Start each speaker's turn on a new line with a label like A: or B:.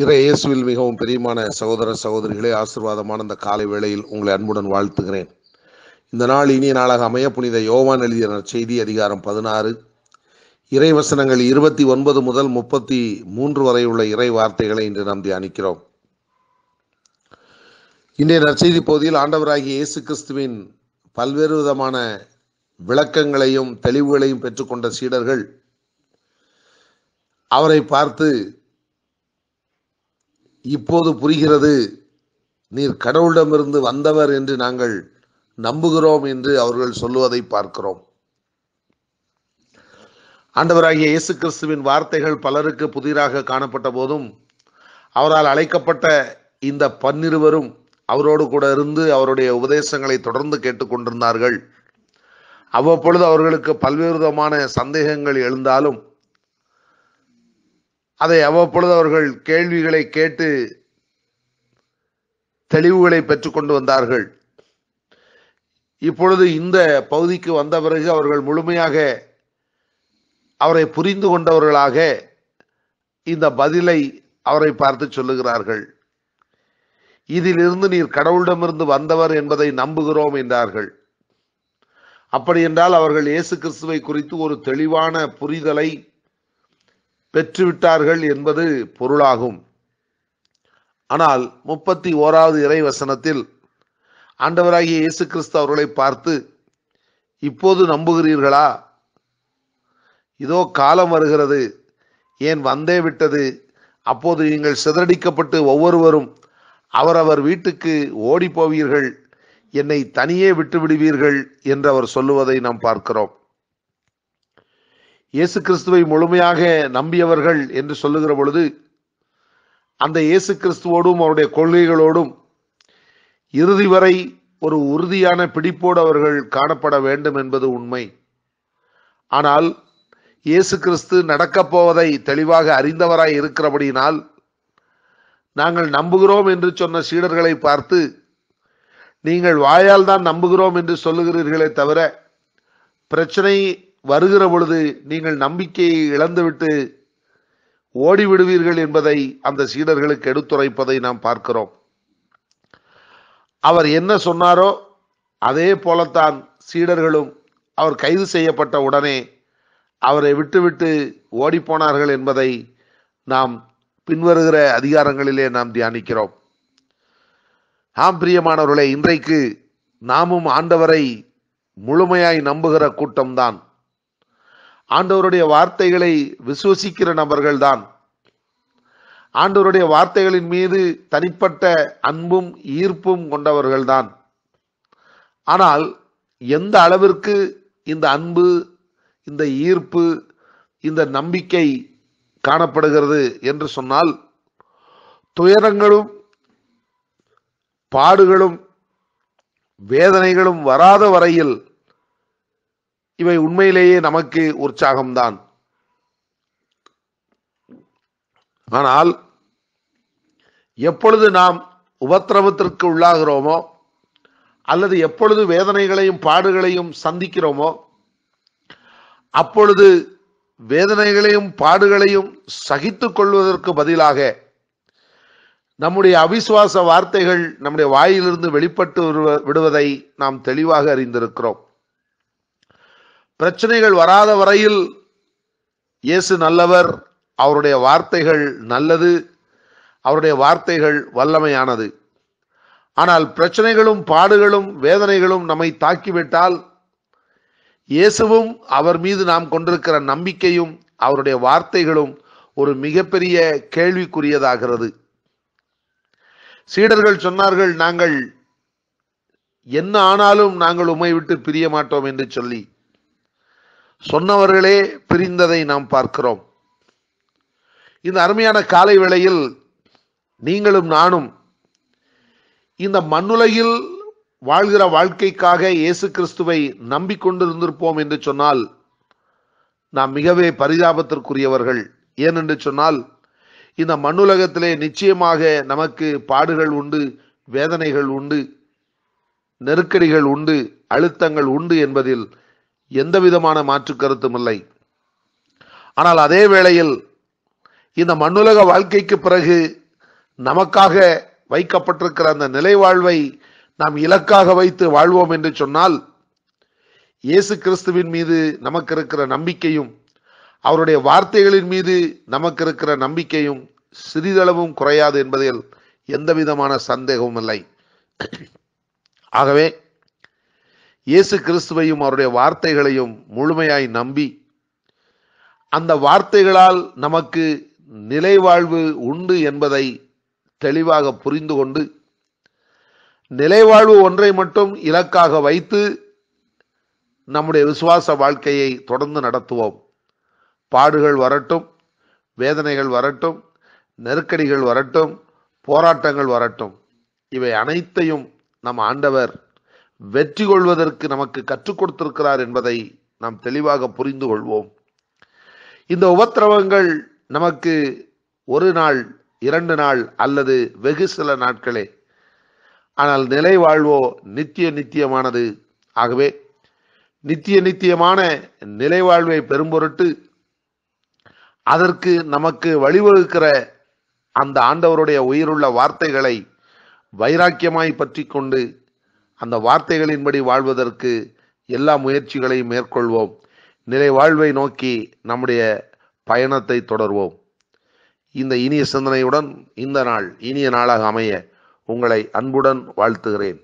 A: இறையேசுவில் இயேசுவில் மிகவும் பெரியமான சகோதர சகோதரிகளே ஆசிர்வாதமான இந்த காலை வேளையில் உங்களை அன்புடன் வாழ்த்துகிறேன் இந்த நாள் இனிய நாளாக அமைய புனித யோவான் எழுதிய செய்தி அதிகாரம் பதினாறு இறைவசனங்கள் இருபத்தி ஒன்பது முதல் முப்பத்தி மூன்று வரை உள்ள இறை வார்த்தைகளை இன்று நாம் தியானிக்கிறோம் இன்றைய நற்செய்தி பகுதியில் ஆண்டவராகிய இயேசு கிறிஸ்துவின் பல்வேறு விதமான விளக்கங்களையும் தெளிவுகளையும் பெற்றுக்கொண்ட சீடர்கள் அவரை பார்த்து இப்போது புரிகிறது நீர் கடவுளிடமிருந்து வந்தவர் என்று நாங்கள் நம்புகிறோம் என்று அவர்கள் சொல்லுவதை பார்க்கிறோம் ஆண்டவராகிய இயேசு கிறிஸ்துவின் வார்த்தைகள் பலருக்கு புதிராக காணப்பட்ட போதும் அவரால் அழைக்கப்பட்ட இந்த பன்னிருவரும் அவரோடு கூட இருந்து அவருடைய உபதேசங்களை தொடர்ந்து கேட்டுக்கொண்டிருந்தார்கள் அவ்வப்பொழுது அவர்களுக்கு பல்வேறு விதமான சந்தேகங்கள் எழுந்தாலும் அதை அவ்வப்பொழுது அவர்கள் கேள்விகளை கேட்டு தெளிவுகளை பெற்றுக்கொண்டு வந்தார்கள் இப்பொழுது இந்த பகுதிக்கு வந்த பிறகு அவர்கள் முழுமையாக அவரை புரிந்து கொண்டவர்களாக இந்த பதிலை அவரை பார்த்து சொல்லுகிறார்கள் இதிலிருந்து நீர் கடவுளிடமிருந்து வந்தவர் என்பதை நம்புகிறோம் என்றார்கள் அப்படி என்றால் அவர்கள் இயேசு கிறிஸ்துவை குறித்து ஒரு தெளிவான புரிதலை பெற்றுவிட்டார்கள் என்பது பொருளாகும் ஆனால் முப்பத்தி ஓராவது இறை வசனத்தில் ஆண்டவராகிய இயேசு கிறிஸ்து அவர்களை பார்த்து இப்போது நம்புகிறீர்களா இதோ காலம் வருகிறது ஏன் வந்தே விட்டது அப்போது நீங்கள் சிதறடிக்கப்பட்டு ஒவ்வொருவரும் அவரவர் வீட்டுக்கு ஓடி போவீர்கள் என்னை தனியே விட்டுவிடுவீர்கள் என்று அவர் சொல்லுவதை நாம் பார்க்கிறோம் இயேசு கிறிஸ்துவை முழுமையாக நம்பியவர்கள் என்று சொல்லுகிற பொழுது அந்த இயேசு கிறிஸ்துவோடும் அவருடைய கொள்கைகளோடும் இறுதி வரை ஒரு உறுதியான பிடிப்போடு அவர்கள் காணப்பட வேண்டும் என்பது உண்மை ஆனால் இயேசு கிறிஸ்து நடக்கப் போவதை தெளிவாக அறிந்தவராய் இருக்கிறபடியினால் நாங்கள் நம்புகிறோம் என்று சொன்ன சீடர்களை பார்த்து நீங்கள் வாயால் தான் நம்புகிறோம் என்று சொல்லுகிறீர்களே தவிர பிரச்சனை வருகிற பொழுது நீங்கள் நம்பிக்கையை இழந்துவிட்டு ஓடிவிடுவீர்கள் என்பதை அந்த சீடர்களுக்கு எடுத்துரைப்பதை நாம் பார்க்கிறோம் அவர் என்ன சொன்னாரோ அதே போலத்தான் சீடர்களும் அவர் கைது செய்யப்பட்ட உடனே அவரை விட்டுவிட்டு ஓடிப்போனார்கள் என்பதை நாம் பின்வருகிற அதிகாரங்களிலே நாம் தியானிக்கிறோம் ஆம் பிரியமானவர்களே இன்றைக்கு நாமும் ஆண்டவரை முழுமையாய் நம்புகிற கூட்டம்தான் ஆண்டவருடைய வார்த்தைகளை விசுவசிக்கிற நபர்கள் தான் ஆண்டவருடைய வார்த்தைகளின் மீது தனிப்பட்ட அன்பும் ஈர்ப்பும் கொண்டவர்கள்தான் ஆனால் எந்த அளவிற்கு இந்த அன்பு இந்த ஈர்ப்பு இந்த நம்பிக்கை காணப்படுகிறது என்று சொன்னால் துயரங்களும் பாடுகளும் வேதனைகளும் வராத வரையில் இவை உண்மையிலேயே நமக்கு உற்சாகம்தான் ஆனால் எப்பொழுது நாம் உபத்திரவத்திற்கு உள்ளாகிறோமோ அல்லது எப்பொழுது வேதனைகளையும் பாடுகளையும் சந்திக்கிறோமோ அப்பொழுது வேதனைகளையும் பாடுகளையும் சகித்துக் கொள்வதற்கு பதிலாக நம்முடைய அவிசுவாச வார்த்தைகள் நம்முடைய வாயிலிருந்து வெளிப்பட்டு விடுவதை நாம் தெளிவாக அறிந்திருக்கிறோம் பிரச்சனைகள் வராத வரையில் இயேசு நல்லவர் அவருடைய வார்த்தைகள் நல்லது அவருடைய வார்த்தைகள் வல்லமையானது ஆனால் பிரச்சனைகளும் பாடுகளும் வேதனைகளும் நம்மை தாக்கிவிட்டால் இயேசுவும் அவர் மீது நாம் கொண்டிருக்கிற நம்பிக்கையும் அவருடைய வார்த்தைகளும் ஒரு மிகப்பெரிய கேள்விக்குரியதாகிறது சீடர்கள் சொன்னார்கள் நாங்கள் என்ன ஆனாலும் நாங்கள் உம்மை விட்டு பிரிய மாட்டோம் என்று சொல்லி சொன்னவர்களே பிரிந்ததை நாம் பார்க்கிறோம் இந்த அருமையான காலை வேளையில் நீங்களும் நானும் இந்த மண்ணுலகில் வாழ்கிற வாழ்க்கைக்காக இயேசு கிறிஸ்துவை நம்பிக்கொண்டிருந்திருப்போம் என்று சொன்னால் நாம் மிகவே பரிதாபத்திற்குரியவர்கள் ஏனென்று சொன்னால் இந்த மண்ணுலகத்திலே நிச்சயமாக நமக்கு பாடுகள் உண்டு வேதனைகள் உண்டு நெருக்கடிகள் உண்டு அழுத்தங்கள் உண்டு என்பதில் எந்த விதமான மாற்று கருத்தும் இல்லை ஆனால் அதே வேளையில் இந்த மண்ணுலக வாழ்க்கைக்கு பிறகு நமக்காக வைக்கப்பட்டிருக்கிற அந்த நிலை வாழ்வை நாம் இலக்காக வைத்து வாழ்வோம் என்று சொன்னால் இயேசு கிறிஸ்துவின் மீது நமக்கு இருக்கிற நம்பிக்கையும் அவருடைய வார்த்தைகளின் மீது நமக்கு இருக்கிற நம்பிக்கையும் சிறிதளவும் குறையாது என்பதில் எந்தவிதமான சந்தேகமும் இல்லை ஆகவே இயேசு கிறிஸ்துவையும் அவருடைய வார்த்தைகளையும் முழுமையாய் நம்பி அந்த வார்த்தைகளால் நமக்கு நிலைவாழ்வு உண்டு என்பதை தெளிவாக புரிந்து கொண்டு நிலைவாழ்வு ஒன்றை மட்டும் இலக்காக வைத்து நம்முடைய விசுவாச வாழ்க்கையை தொடர்ந்து நடத்துவோம் பாடுகள் வரட்டும் வேதனைகள் வரட்டும் நெருக்கடிகள் வரட்டும் போராட்டங்கள் வரட்டும் இவை அனைத்தையும் நம் ஆண்டவர் வெற்றி கொள்வதற்கு நமக்கு கற்றுக் கொடுத்திருக்கிறார் என்பதை நாம் தெளிவாக புரிந்து கொள்வோம் இந்த உபத்திரவங்கள் நமக்கு ஒரு நாள் இரண்டு நாள் அல்லது வெகு சில நாட்களே ஆனால் நிலை வாழ்வோ நித்திய நித்தியமானது ஆகவே நித்திய நித்தியமான நிலை வாழ்வை பெரும்பொருட்டு அதற்கு நமக்கு வழிவகுக்கிற அந்த ஆண்டவருடைய உயிருள்ள வார்த்தைகளை வைராக்கியமாய் பற்றி கொண்டு அந்த வார்த்தைகளின்படி வாழ்வதற்கு எல்லா முயற்சிகளையும் மேற்கொள்வோம் நிலை வாழ்வை நோக்கி நம்முடைய பயணத்தை தொடர்வோம் இந்த இனிய சிந்தனையுடன் இந்த நாள் இனிய நாளாக அமைய உங்களை அன்புடன் வாழ்த்துகிறேன்